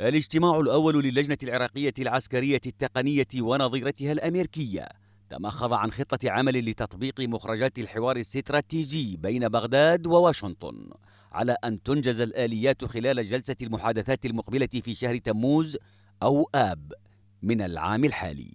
الاجتماع الأول للجنة العراقية العسكرية التقنية ونظيرتها الأمريكية تمخض عن خطة عمل لتطبيق مخرجات الحوار الاستراتيجي بين بغداد وواشنطن على أن تنجز الآليات خلال جلسة المحادثات المقبلة في شهر تموز أو آب من العام الحالي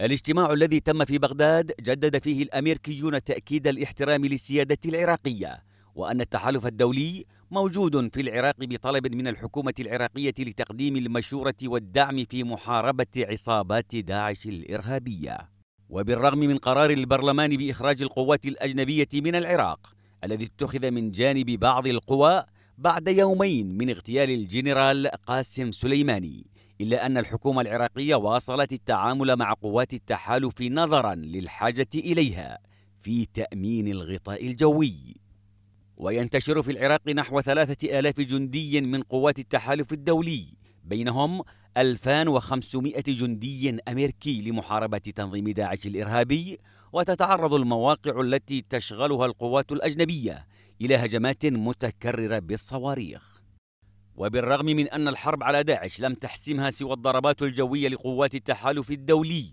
الاجتماع الذي تم في بغداد جدد فيه الأمريكيون تأكيد الاحترام للسيادة العراقية وأن التحالف الدولي موجود في العراق بطلب من الحكومة العراقية لتقديم المشورة والدعم في محاربة عصابات داعش الإرهابية وبالرغم من قرار البرلمان بإخراج القوات الأجنبية من العراق الذي اتخذ من جانب بعض القوى بعد يومين من اغتيال الجنرال قاسم سليماني إلا أن الحكومة العراقية واصلت التعامل مع قوات التحالف نظرا للحاجة إليها في تأمين الغطاء الجوي وينتشر في العراق نحو ثلاثة آلاف جندي من قوات التحالف الدولي بينهم 2500 جندي أمريكي لمحاربة تنظيم داعش الإرهابي وتتعرض المواقع التي تشغلها القوات الأجنبية إلى هجمات متكررة بالصواريخ وبالرغم من أن الحرب على داعش لم تحسمها سوى الضربات الجوية لقوات التحالف الدولي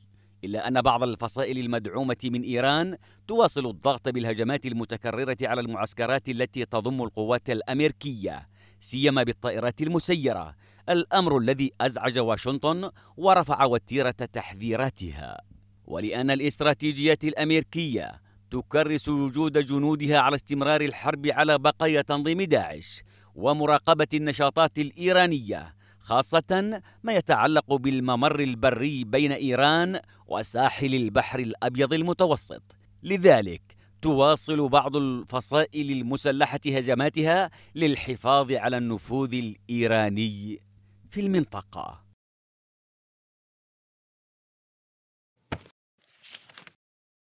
إلا أن بعض الفصائل المدعومة من إيران تواصل الضغط بالهجمات المتكررة على المعسكرات التي تضم القوات الأمريكية سيما بالطائرات المسيرة الأمر الذي أزعج واشنطن ورفع وتيرة تحذيراتها ولأن الاستراتيجيات الأمريكية تكرس وجود جنودها على استمرار الحرب على بقايا تنظيم داعش ومراقبة النشاطات الإيرانية خاصة ما يتعلق بالممر البري بين إيران وساحل البحر الأبيض المتوسط لذلك تواصل بعض الفصائل المسلحة هجماتها للحفاظ على النفوذ الإيراني في المنطقة